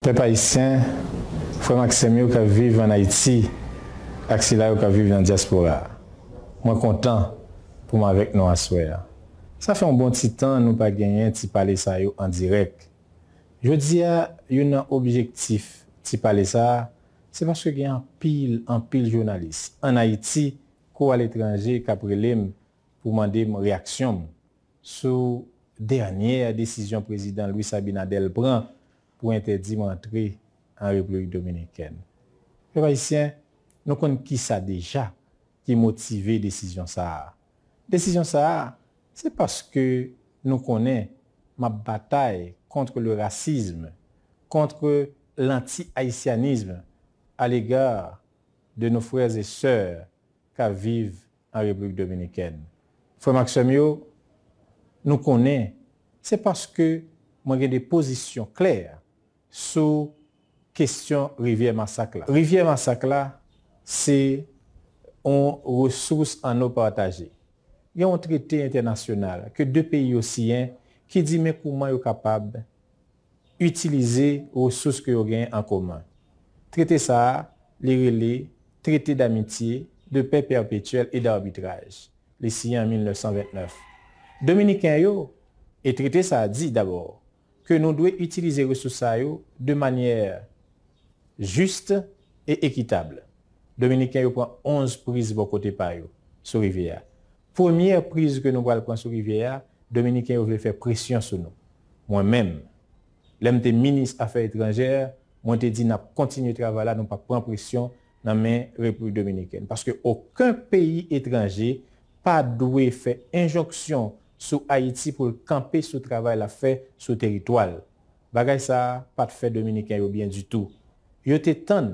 Pe pa isyen, fwe Maksimyo ka vive an Haiti, aksila yo ka vive nan diaspora. Mwen kontan pou mwen vek nou aswe ya. Sa fwe mwen bon ti tan nou pa genyen ti pale sa yo an direk. Je di ya yon nan objektif ti pale sa, se baske gen an pil, an pil jounalist. An Haiti, kou al etranje ka prelem pou mande mwen reaksyon. Sou dernyer desisyon prezident Louis Sabina Delbrun, pour interdire entrée en République dominicaine. Les Haïtiens, nous connaissons qui ça déjà qui motivé décision ça. Décision ça, c'est parce que nous connaissons ma bataille contre le racisme, contre l'anti-haïtianisme à l'égard de nos frères et sœurs qui vivent en République dominicaine. Frère Maxime, nous connaissons, c'est parce que moi j'ai des positions claires sou kestyon Rivière-Massacla. Rivière-Massacla, se yon resous an nou partaje. Yon traite internasyonal ke de pe yon siyen ki di men kouman yon kapab utilize resous ki yon gen an kouman. Traite sa a, li rele, traite damiti, de pe perpetuel e de arbitrage. Li siyen en 1929. Dominik en yo, e traite sa a di dabor, ke nou dwe itilize resousa yo de manyer juste e ekitable. Dominikè yo pran 11 priz bo kote pa yo sou Riviera. Premier priz ke nou pral pran sou Riviera, Dominikè yo vwe fè presyon sou nou. Mwen men, lèm te minis afè etranjè, mwen te di nan kontinye travala, nan pa pran presyon nan men Republi Dominikè. Paske okan peyi etranjè pa dwe fè injoksyon sou Haiti pou l'kampè sou travè la fè sou teritwal. Bagay sa, pat fè Dominikè yo bien du tout. Yo te tan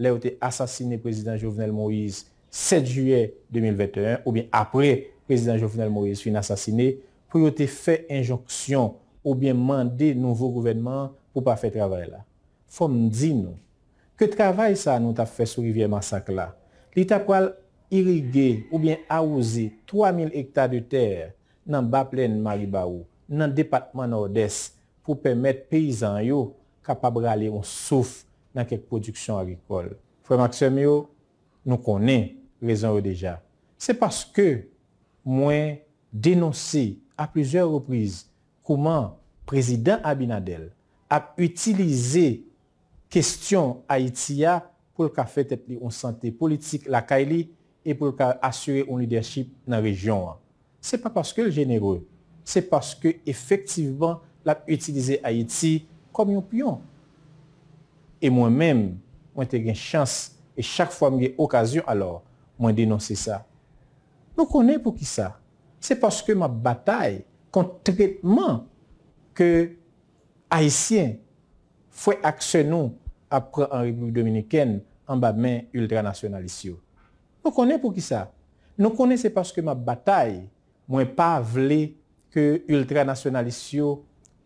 lè yo te asasine Prezident Jovenel Moïse 7 juè 2021 ou bien apre Prezident Jovenel Moïse fin asasine pou yo te fè injoksyon ou bien mande nouvo rouvenman pou pa fè travè la. Fòm di nou, ke travè sa nou ta fè sou rivye masak la? Li ta kwal irige ou bien aouzi 3000 hektar de terre nan Baplen Maribaou, nan Depatman Nord-Est, pou pèmèt peyizan yo kapabre ale yon souf nan kek produksyon agrikol. Fr. Maximio, nou konen rezon yo deja. Se paske mwen denonsi a plizye repriz kouman prezident Abinadel ap utilize kestyon Haitia pou lka fèt et li yon sante politik lakay li e pou lka asyre yon lidership nan rejyon an. Se pa paske l genere, se paske efektivman l ap utilize Haiti kom yon piyon. E mwen men mwen te gen chans e chak fwa mwen gen okasyon alor mwen denonsi sa. Nou konen pou ki sa? Se paske mwen batay kontretman ke Haitien fwe akse nou apre an Republi Dominikèn an ba men ultranasyonalisyo. Nou konen pou ki sa? Nou konen se paske mwen batay... mwen pa vle ke ultranasyonalist yo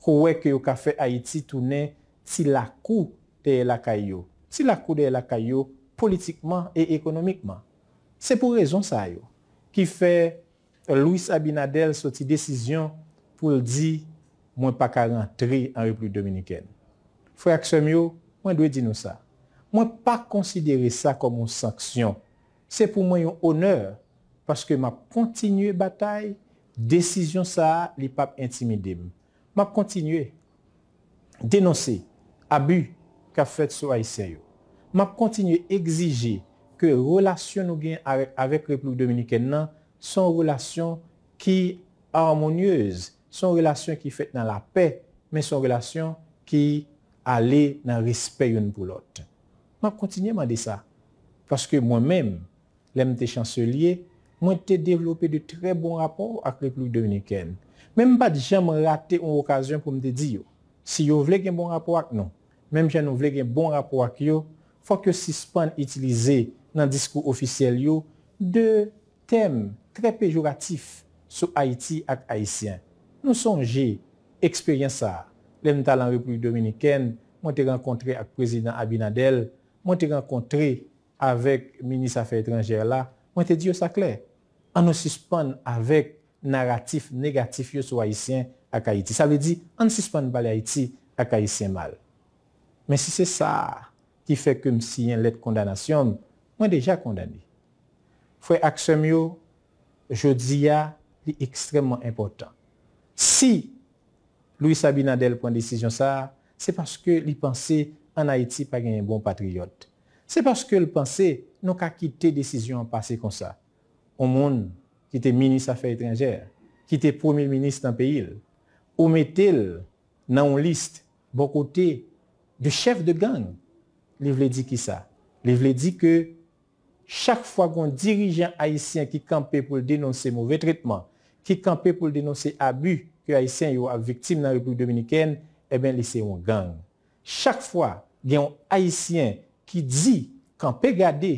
kowe ke yo kafe Haiti toune si lakou te elakay yo. Si lakou te elakay yo politikman e ekonomikman. Se pou rezon sa yo. Ki fe Louis Abinadel soti desisyon pou l di mwen pa ka rentre an repri dominiken. Fray Aksemyo, mwen dwe dino sa. Mwen pa konsidere sa komon saksyon. Se pou mwen yon oner Paske m ap kontinye batay, desisyon sa li pap intimidem. Map kontinye denonsi, abu, ka fwet so ay seryo. Map kontinye egzije ke relasyon nou gen avèk replouk dominiken nan son relasyon ki armonyez, son relasyon ki fwet nan la pe, men son relasyon ki ale nan rispe yon poulot. Map kontinye m ade sa. Paske mwen men, lem te chanselier, mwen te devlope de tre bon rapor ak Republik Dominikèn. Men mba di jen mwen rate ou okasyon pou mwen te di yo. Si yo vle gen bon rapor ak nou, men mwen jen nou vle gen bon rapor ak yo, fwa ki yo sispan itilize nan diskou ofisyel yo de tem tre pejoratif sou Haiti ak Haitien. Nou son je, eksperyensa, lem talan Republik Dominikèn, mwen te renkontre ak Prezident Abinadel, mwen te renkontre avèk Minis Afè Etranger la, Mwen te di yo sa kle, an nou sispon avèk naratif negatif yo sou Haitien ak Haiti. Sa lè di, an sispon bali Haiti ak Haitien mal. Men si se sa ki fè kèm si yon let kondanasyon, mwen deja kondani. Fwe ak semyo, jodi ya li ekstremman important. Si Louis Sabinadel pren desisyon sa, se paske li panse an Haiti pari yon bon patriyote. Se baske l panse, nou ka kite desisyon an pase kon sa. O moun ki te minis afe etrenger, ki te pomi minis tan pe il, ou me tel nan on list bon kote de chef de gang, li vle di ki sa. Li vle di ke chak fwa gwen dirijen Haitien ki kampe pou l denonse mouve tretman, ki kampe pou l denonse abu ki Haitien yo ap viktim nan repou dominiken, e eh ben lise yon gang. Chak fwa gen yon Haitien Ki di, kan pe gade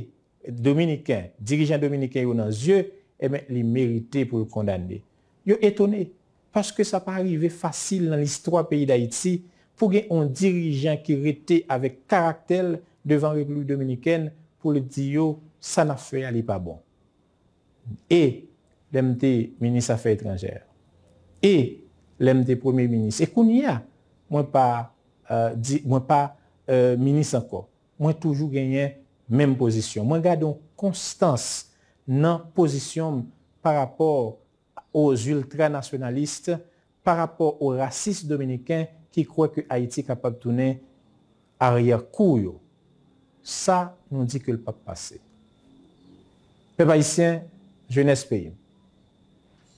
dominiken, dirijen dominiken yo nan zyo, e eh men li merite pou yon kondande. Yo etone, paske sa pa arrive fasil nan listro apayi da iti, pou gen yon dirijen ki rete avek karak tel devan repulou dominiken, pou li di yo, sa na fwe alipa bon. E, lemte menis afe etranjere. E, lemte premier menis. E kon yon, mwen pa euh, menis euh, anko. mwen toujou genyen menm posisyon. Mwen gade yon konstans nan posisyon par apor os ultra-nasyonaliste, par apor os rasis dominikèn ki kwe ki Haiti kapap toune ariyakouyo. Sa, nou di ke l'pap pase. Pebaissyen, je nespey.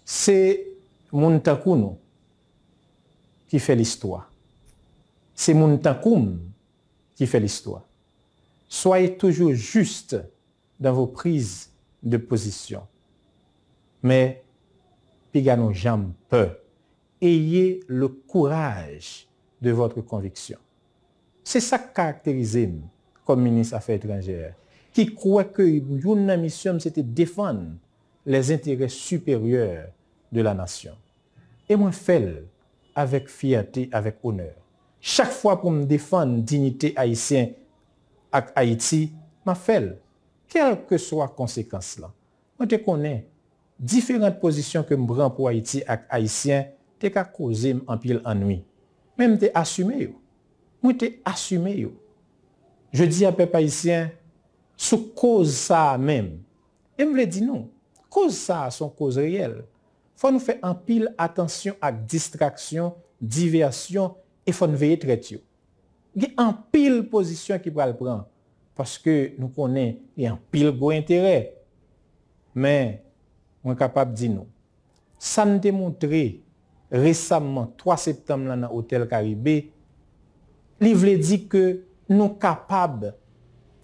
Se moun takounou ki fe l'istwa. Se moun takoum ki fe l'istwa. Soyez toujours juste dans vos prises de position. Mais, pigano jamais peu. « Ayez le courage de votre conviction. C'est ça qui caractérise comme ministre des Affaires étrangères, qui croit que une mission, c'était défendre les intérêts supérieurs de la nation. Et moi, fais avec fierté, avec honneur. Chaque fois pour me défendre dignité haïtienne ak Haiti, ma fel. Kelke swa konsekans la. Mwen te konen, diferent pozisyon ke mbran pou Haiti ak Haitien, te ka koze m anpil anmi. Mwen mte asume yo. Mwen te asume yo. Je di apèp Haitien, sou koze sa mèm. Mwen mle di nou, koze sa son koze riyel. Fon nou fe anpil atensyon ak distraksyon, divyasyon, e fon veye tret yo. Gye an pil pozisyon ki pral pran. Paske nou konen, gye an pil bo interè. Men, mwen kapab di nou. San te montre, resamman, 3 septem lan nan Hotel Karibé, li vle di ke nou kapab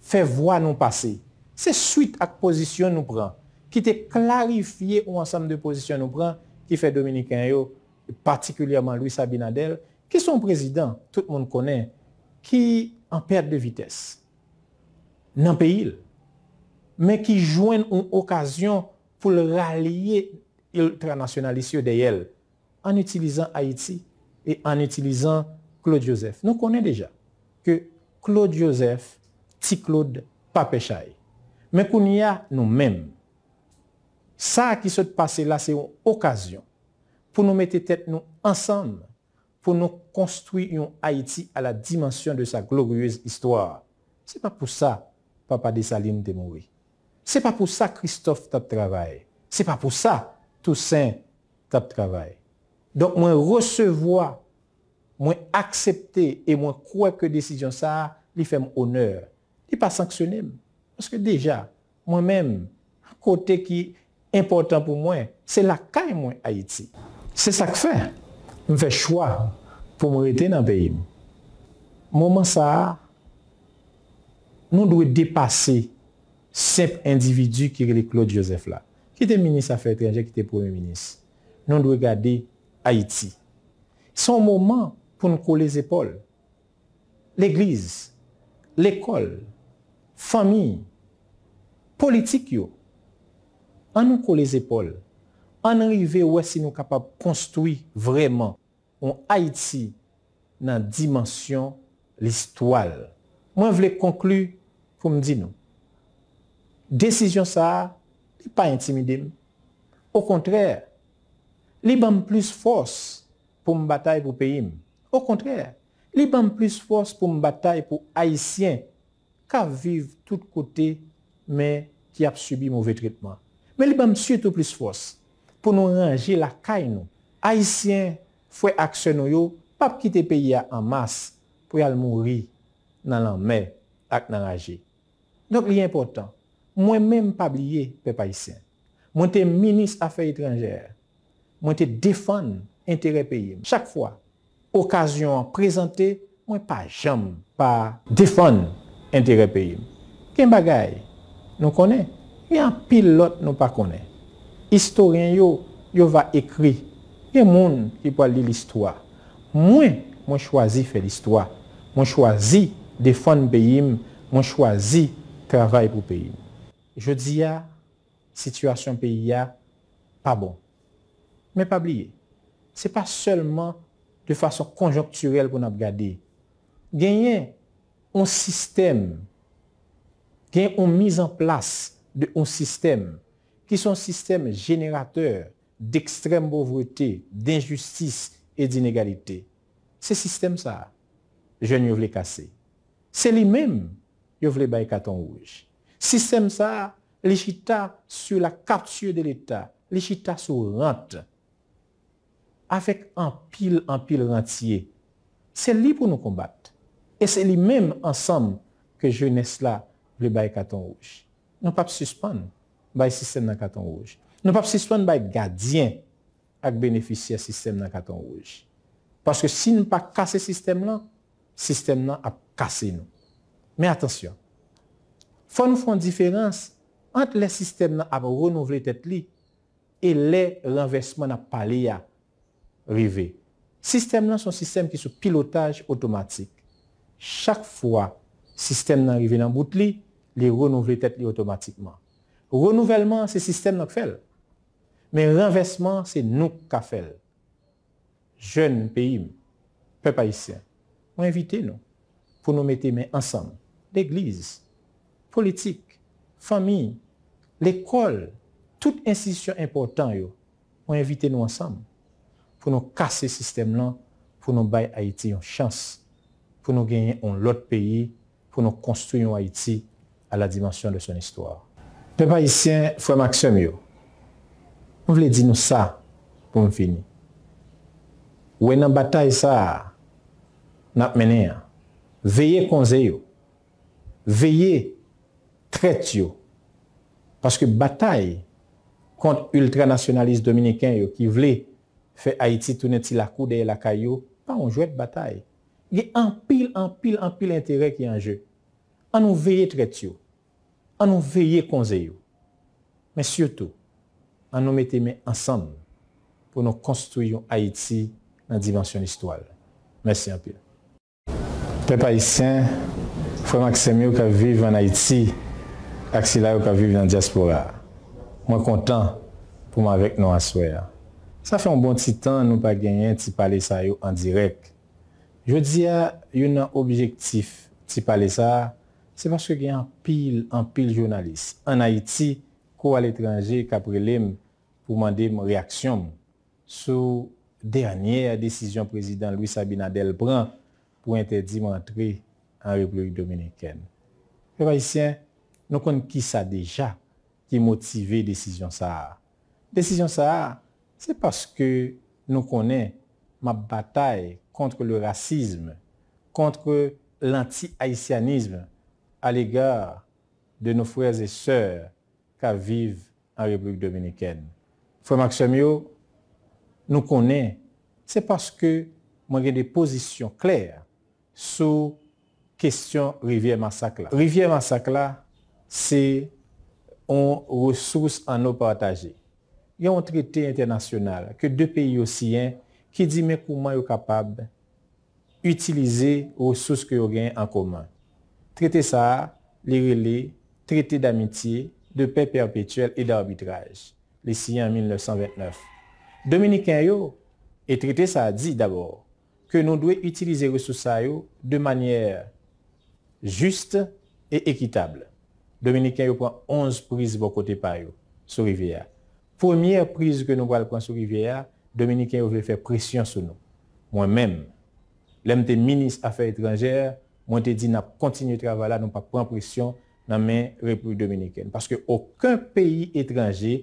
fe vwa nou pase. Se suite ak pozisyon nou pran, ki te klarifiye ou ansam de pozisyon nou pran, ki fe Dominique Ayo, patikulyaman Louis Sabinadel, ki son prezident, tout moun konen, ki an perde de vites, nan pe il, men ki jwen un okasyon pou le ralye ultranasyonalisye de yel an itilizan Haiti e an itilizan Claude Joseph. Nou konen deja ke Claude Joseph, ti Claude, pa pe chaye. Men kon ya nou men. Sa ki sot pase la se yon okasyon pou nou mette tet nou ansanm pou nou konstruy yon Haïti a la dimansyon de sa gloriez histoire. Se pa pou sa, papa de Salim de Moui. Se pa pou sa, Christophe tap travay. Se pa pou sa, Toussaint tap travay. Donk mwen resevoi, mwen aksepte, e mwen kouèkè desisyon sa, li fè mwen honèr. Li pa sanksyonèm. Mwen mèm, an kote ki important pou mwen, se lakay mwen Haïti. Se sak fèm, Mwen fè chwa pou mwen rete nan behim. Mouman sa a, nou dwe depase sep individu ki re le Claude Joseph la. Ki te minis a fèk re anje, ki te pounen minis. Nou dwe gade Haiti. Son mouman pou nou kou le zepol. L'eglize, l'ekol, fami, politik yo. An nou kou le zepol. An enrive wè si nou kapab konstoui vreman ou Haiti nan dimensyon l'histoire. Mwen vle konklu pou mdi nou. Desisyon sa a, li pa intimidim. Ou kontrè, li bam plus fòs pou mbatae pou peyim. Ou kontrè, li bam plus fòs pou mbatae pou Haitien ka vive tout kote mè ki ap subi mouve tritman. Men li bam syoto plus fòs. pou nou rangi la kay nou. Haitien fwe akse nou yo, pap kite pe ya an mas, pou yal mouri nan lan me ak nan haji. Donk li important, mwen menm pa blye pe Haitien. Mwen te minis afe itranjer, mwen te defon entere pe yim. Chak fwa, okasyon prezante, mwen pa jam, pa defon entere pe yim. Ken bagay nou konen, yon pilot nou pa konen. Historyen yo, yo va ekri. Yon moun ki po al li l'histoire. Mwen mwen chwazi fe l'histoire. Mwen chwazi defon peyim. Mwen chwazi travay pou peyim. Je di ya, situasyon peyi ya, pa bon. Men pa blye. Se pa selman de fason konjonkturel pou nan gade. Genyen, on sistem. Genyen, on mizan plas de on sistem. qui sont systèmes générateurs d'extrême pauvreté, d'injustice et d'inégalité. Ces système-là, je ne veux le casser. C'est lui-même, je le bailler carton rouge. Système ça, l'échita sur la capture de l'État, l'échita sur rente, avec un pile, un pile rentier. C'est lui pour nous combattre. Et c'est lui-même ensemble que je jeunesse là, le bailler carton rouge. Nous ne pas suspendre. bay sistem nan katon rouj. Nou pap si swan bay gadyen ak benefisye sistem nan katon rouj. Paske si nou pa kase sistem lan, sistem lan ap kase nou. Men atensyon, fwa nou fwan diferans ant le sistem lan ap renouvre tet li e le renvesman ap pale ya rive. Sistem lan son sistem ki sou pilotaj otomatik. Chak fwa sistem lan rive nan bout li, li renouvre tet li otomatikman. Renouvellement se sistem nok fel, men renvessement se nou ka fel. Jeune peyim, pey paisyen, ou invite nou pou nou mette men ansam. L'eglise, politik, fami, l'ekol, tout insisyon important yo ou invite nou ansam pou nou kase sistem lan, pou nou baye Haiti yon chans, pou nou genyen yon lot peyi, pou nou konstuyon Haiti a la dimansyon de son istwa. Peba isyen fwe maksem yo. Mwen vle di nou sa pou mwen fini. Wè nan batay sa, nap menen ya. Veye konze yo. Veye tret yo. Paske batay kont ultra-nasyonalist dominiken yo ki vle fe Haiti tou neti lakou deye lakay yo, pa mwen jwet batay. Ge anpil, anpil, anpil entere ki anje. An nou veye tret yo. An nou veye konze yo. Men syoto, an nou mette men ansan pou nou konstuyon Haiti nan dimensyon listoal. Mersi anpil. Pe pa isen, fwe maksemi yo ka vive an Haiti ak sila yo ka vive nan diaspora. Mwen kontan pou man vek nou aswe. Sa fwe mbon titan nou pa genyen ti pale sa yo an direk. Je diya, yon nan objektif ti pale sa yo Se baske gen an pil, an pil jounalist. An Haiti, kou al etranje kaprelem pou mandem reaksyon sou dernyer desisyon prezident Louis Sabina Delbran pou entedim antre an Republik Dominikene. Fè rayisyen, nou konn ki sa deja ki motive desisyon sa a. Desisyon sa a, se baske nou konnen ma batay kontre le rasisme, kontre lanti-aysyanisme al ega de nou frèz e sèr ka vive an Republik Dominikèn. Frè Maxamyo nou konen, se paske mwen gen de posisyon klèr sou kèsyon Rivière-Massacla. Rivière-Massacla, se an resous an nou patajé. Yon trité internasyonal ke dè peyi yosiyen ki di men kouman yon kapab yotilize resous ki yon gen an koman. Traité sa, l'Ireli, Traité d'amitié, de paix perpétuel et d'arbitrage, l'ici en 1929. Dominikin yo, et Traité sa a dit d'abord, que nou dwe utilize ressoussa yo de manyer juste et équitable. Dominikin yo pren 11 prises bo kote pa yo, sou rivière. Premier prise que nou bral pren sou rivière, Dominikin yo vwe fè presyon sou nou. Mwen mèm, lèm te minis affèr étrangèr, Mwen te di nan kontinye travay la nou pa pran presyon nan men Republik Dominikene. Paske okan peyi etranje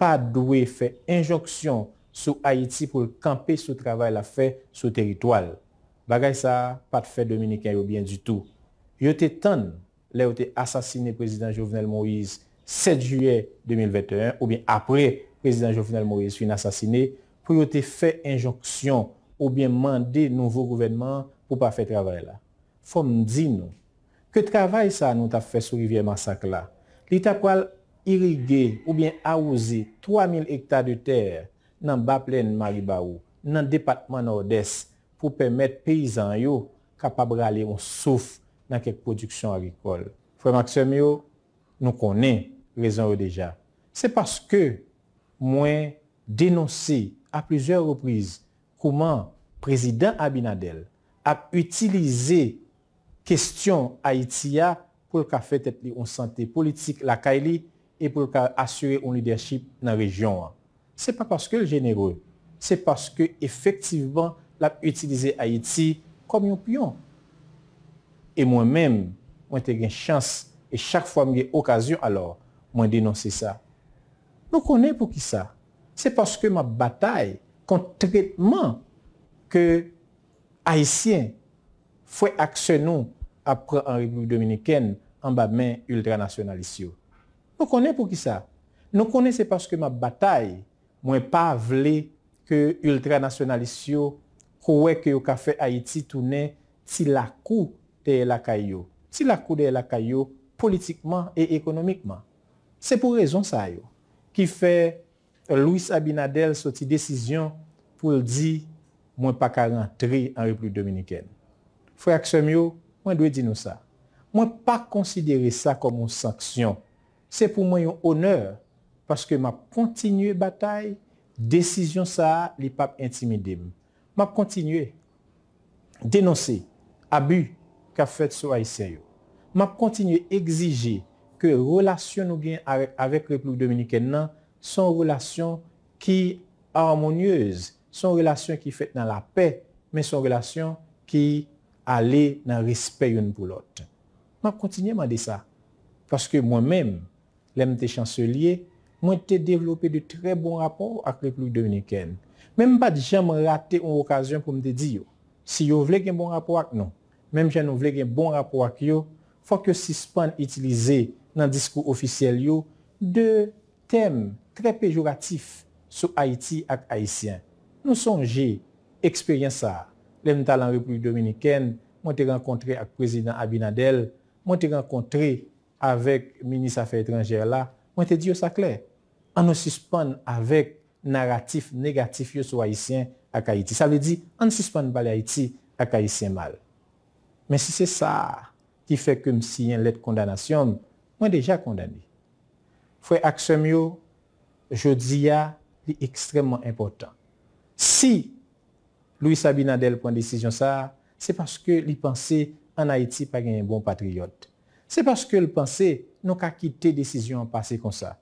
pa dwe fe injoksyon sou Haiti pou kampe sou travay la fe sou teritwal. Bagay sa, pa te fe Dominikene ou bien du tout. Yo te tan le yo te asasine prezident Jovenel Moïse 7 juye 2021 ou bien apre prezident Jovenel Moïse fin asasine, pou yo te fe injoksyon ou bien mande nouvo rouvenman pou pa fe travay la. Fom di nou, ke travay sa nou ta fes ou rivye masak la? Li ta kwal irige ou bien aouzi 3000 hektar de ter nan Baplen Maribau, nan Depatman Nord-Est, pou pwemet peyizan yo kapab rale ou souf nan kek produksyon agrikol. Foy Maksim yo, nou konen rezon yo deja. Se paske mwen denonsi a plusieurs reprise kouman prezident Abinadel ap utilize Kestyon Haïti ya pou lka fè tèt li yon sante politik lakay li e pou lka asyre yon lidership nan rejyon an. Se pa paske l jenero, se paske efektivman l ap yotilize Haïti kom yon piyon. E mwen men mwen te gen chans e chak fwa mwen gen okasyon alor mwen denonsi sa. Nou konen pou ki sa? Se paske mwen batay kontretman ke Haïtien fwe akse nou apre an Republi Dominiken an ba men ultranasyonalisyo. Nou konen pou ki sa? Nou konen se paske ma batay mwen pa vle ke ultranasyonalisyo kowe ke yo kafe Haiti toune ti lakou te elakay yo. Ti lakou te elakay yo politikman e ekonomikman. Se pou rezon sa yo. Ki fe Louis Abinadel soti desisyon pou l di mwen pa ka rentri an Republi Dominiken. Fraction yo, Mwen dwe dino sa. Mwen pa konsidere sa komon sanksyon. Se pou mwen yon oner, paske mwen kontinye batay, desisyon sa li pap intimidem. Mwen kontinye denonse, abu, ka fet so ay seryo. Mwen kontinye egzije ke relasyon nou gen avèk replouk dominiken nan, son relasyon ki armonyez, son relasyon ki fet nan la pe, men son relasyon ki ale nan rispe yon pou lote. Ma kontinye ma de sa. Paske mwen men, lèm te chanselier, mwen te devlope de tre bon rapor ak le plouk Dominiken. Men mba di jen mwen rate ou okasyon pou mwen te di yo. Si yo vle gen bon rapor ak nou, men mwen jen nou vle gen bon rapor ak yo, fwa ke sispan itilize nan diskou ofisyel yo de tem tre pejoratif sou Haiti ak Haitien. Nou son jen eksperyensa a. lèm talan Republik Dominikèn, mwen te renkontre ak Prezident Abinadel, mwen te renkontre avèk Ministre Afè Etranger la, mwen te diyo sa klè, an nou suspann avèk naratif negatif yo sou Haitien ak Haiti. Sa lè di, an nou suspann bal Haiti ak Haitien mal. Men si se sa ki fè kèm si yon let kondanasyon, mwen deja kondané. Fwe ak semyo, jodi ya, li ekstremman impotant. Si Louis Sabinadelle pren desisyon sa, se paske li panse an Haiti pa gen yon bon patriyote. Se paske li panse, nou ka kite desisyon an pase kon sa.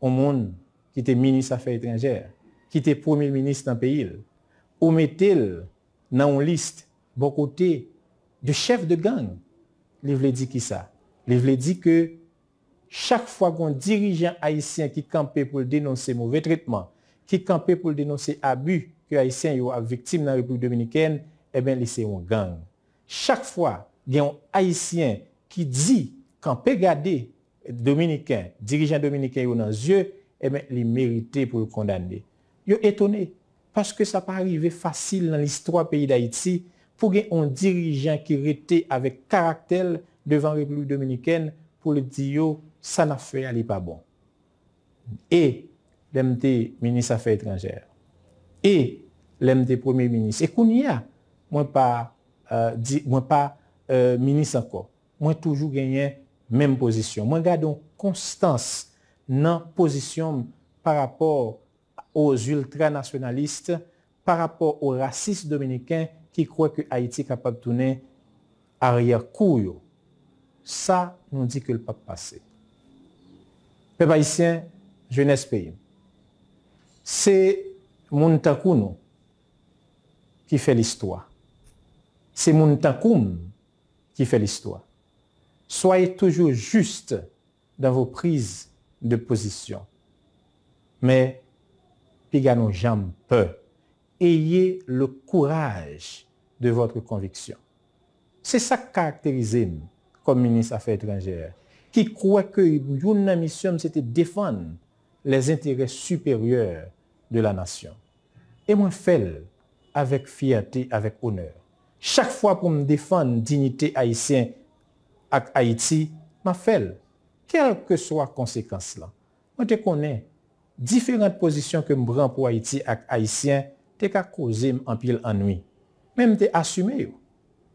O moun, kite minis afe etrenger, kite promil minis nan peyil, ou metel nan yon liste bon kote de chef de gang, li vle di ki sa. Li vle di ke, chak fwa gon dirijen Haitien ki kampe pou l denonse mouve tretman, ki kampe pou l denonse abu, ki ayisyen yon aviktim nan Republik Dominikèn, e eh ben lise yon gang. Chak fwa gen yon ayisyen ki di kan pe gade Dominikèn, dirijen Dominikèn yon nan zye, e eh ben li merite pou yon kondande. Yon etone, paske sa pa arrive fasil nan listro apayi d'Aiti, pou gen yon dirijen ki rete avik karak tel devan Republik Dominikèn, pou li di yon, sa na fwe alipa bon. E, demte, meni safay etranjèr, E, lèm de premier-ministre. E koun y a, mwen pa euh, mwen pa euh, ministre anko. Mwen toujou genyen mèm pozisyon. Mwen gade konstans nan pozisyon par rapport ou ultra-nasyonaliste, par rapport ou rasis dominikèn ki kouè ki Haiti kapap toune aryer kouyo. Sa nou di ke l'pap pase. Pevayisyen, je nespey. Se genye Montakuno qui fait l'histoire. C'est Mountakoum qui fait l'histoire. Soyez toujours juste dans vos prises de position. Mais, Pigano jambes peu Ayez le courage de votre conviction. C'est ça qui caractérise comme ministre des Affaires étrangères, qui croit que une mission, c'était défendre les intérêts supérieurs de la nasyon. E mwen fèl avèk fiyatè, avèk honèr. Chak fwa pou m defan dinite Haitien ak Haiti, mwen fèl. Kèlke swa konsekans la. Mwen te konè, diferent pozisyon ke m bran pou Haiti ak Haitien te ka kozè m anpil anoui. Mwen m te asume yo.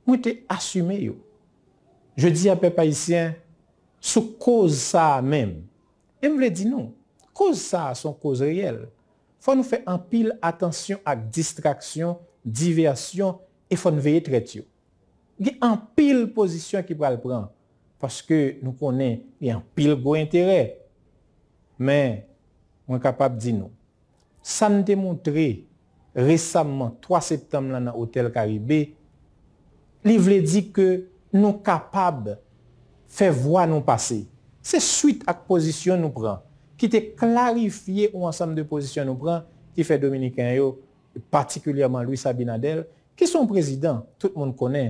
Mwen te asume yo. Je di apèp Haitien, sou koz sa mèm. Mwen vle di nou. Koz sa son koz riyel. Mwen mwen fèl. fò nou fè an pil atensyon ak distraksyon, divyasyon, e fò nou veye tret yo. Gè an pil pozisyon ki pral pran, fòske nou konen, gè an pil goy interè. Men, mwen kapab di nou. San demontre, resamman, 3 septem lan nan Hotel Karibé, li vle di ke nou kapab fè vwa nou pase. Se suite ak pozisyon nou pran, ki te klarifiye ou ansam de pozisyon nou pran ki fe Dominika Nyo, patikulyaman Louis Sabinadel, ki son prezident, tout moun kone,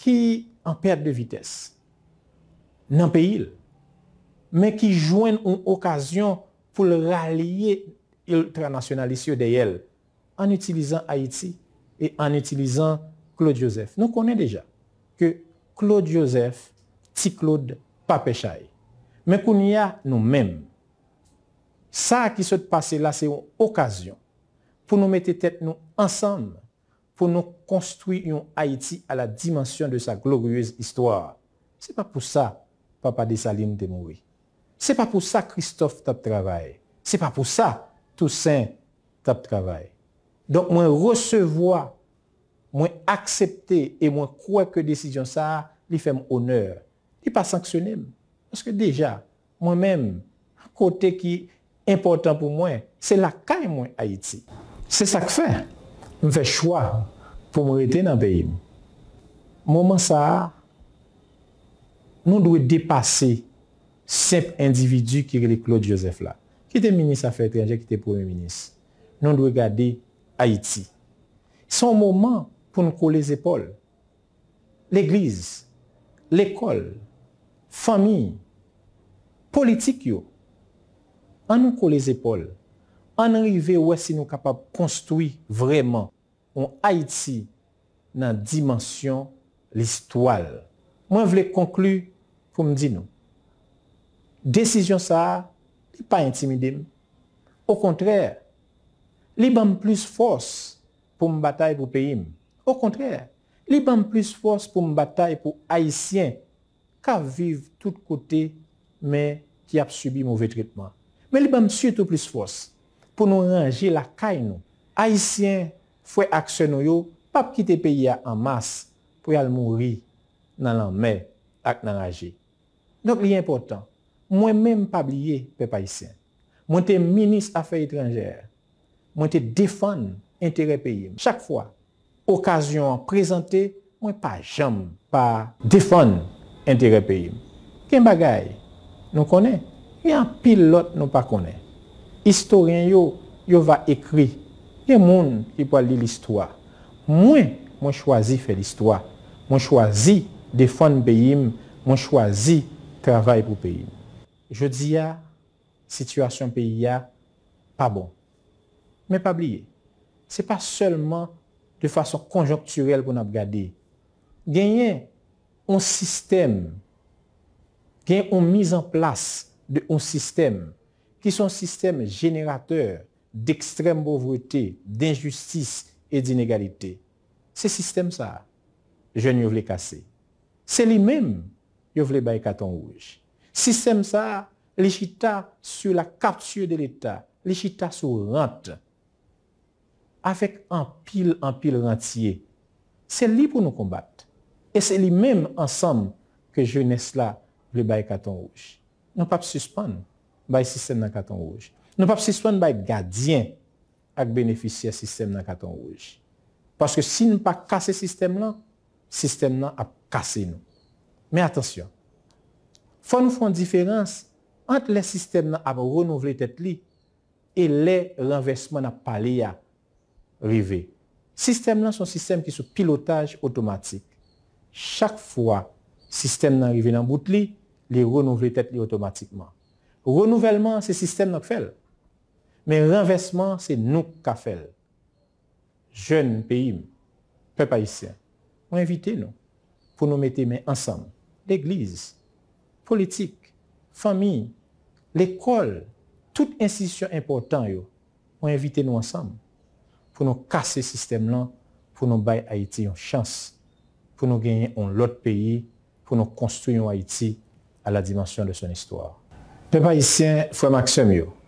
ki an perte de vites, nan pe il, men ki jwen un okasyon pou le ralye il tranasyonalisyo de yel an itilizan Haiti e an itilizan Claude Joseph. Nou kone deja ke Claude Joseph ti Claude pa pechay, men kounia nou menm, Sa ki sot pase la se yon okasyon pou nou mette tet nou ansanm pou nou konstruy yon Haiti a la dimensyon de sa gloryez istwa. Se pa pou sa, papa de Salim te moui. Se pa pou sa, Christophe tap travay. Se pa pou sa, Toussaint tap travay. Donk mwen resevoi, mwen aksepte e mwen kweke desisyon sa, li fe mwoneur. Li pa sanksyonem. Anse ke deja, mwen men an kote ki impotant pou mwen, se lakay mwen Haiti. Se sa k fè, mwen fè chwa pou mwen rete nan behim. Mouman sa a, moun dwe depase sep individu ki re le Claude Joseph la. Ki te minis a fèk re anje, ki te pwem minis. Moun dwe gade Haiti. Se mouman pou mwen kou le zepol, l'eglize, l'ekol, fami, politik yo, An nou kou les epol, an an rive wè si nou kapab konstoui vreman ou Haiti nan dimensyon listoal. Mwen vle konklu pou mdi nou. Desisyon sa, li pa intimidim. Ou kontrè, li bam plus fos pou mbatae pou peyim. Ou kontrè, li bam plus fos pou mbatae pou Haitien ka vive tout kote men ki ap subi mouve tritman. Men libe msye tout plis fos pou nou rangi la kay nou. Aisyen fwe akse nou yo, pap ki te peye an mas pou yal mouri nan an me ak nan aji. Donk liye important, mwen menm pa blye pe paisyen. Mwen te minis afe itranjer, mwen te defon entere peye. Chak fwa, okasyon prezante mwen pa jam, pa defon entere peye. Ken bagay nou konen? Yon pilot nou pa konen. Historyen yo, yo va ekri. Yon moun ki pa li l'histoire. Mwen mwen chwazi fè l'histoire. Mwen chwazi defon peyim. Mwen chwazi travay pou peyim. Je di ya, sitwasyon peyi ya, pa bon. Men pa bliye. Se pa selman de fason konjonkturel pou nan gade. Genyen, genyen yon sistem, genyen yon mizan plas Un système qui sont système générateur d'extrême pauvreté, d'injustice et d'inégalité. C'est système ça, je ne voulais casser. C'est lui-même, je voulais bailler carton rouge. Système ça, l'échita sur la capture de l'État, l'échita sur rente, avec un pile, un pile rentier. C'est lui pour nous combattre. Et c'est lui-même ensemble que jeunesse là, le bailler carton rouge. Nou pa p'suspan nou bay sistem nan katon rouj. Nou pa p'suspan nou bay gadyen ak benefisye sistem nan katon rouj. Paske si nou pa kase sistem nan, sistem nan ap kase nou. Men atensyon, fwa nou fwan diferans ant le sistem nan ap renouvle tet li e le renvesman ap pale ya rive. Sistem nan son sistem ki sou pilotaj otomatik. Chak fwa sistem nan rive nan bout li... li renouvelle tèt li otomatikman. Renouvellement, se sistem nòk fèl, men renvesseman, se nouk ka fèl. Jeun peyim, pey païsien, ou invite nou, pou nou mette men ansam, l'eglise, politik, fami, l'ekol, tout insisyon important yo, ou invite nou ansam, pou nou kase sistem lan, pou nou baye Haiti yon chans, pou nou genyen yon lot peyi, pou nou konstuyon Haiti, la dimensyon de son histwoar. Pe pa isyen, fwe Maksim Yow.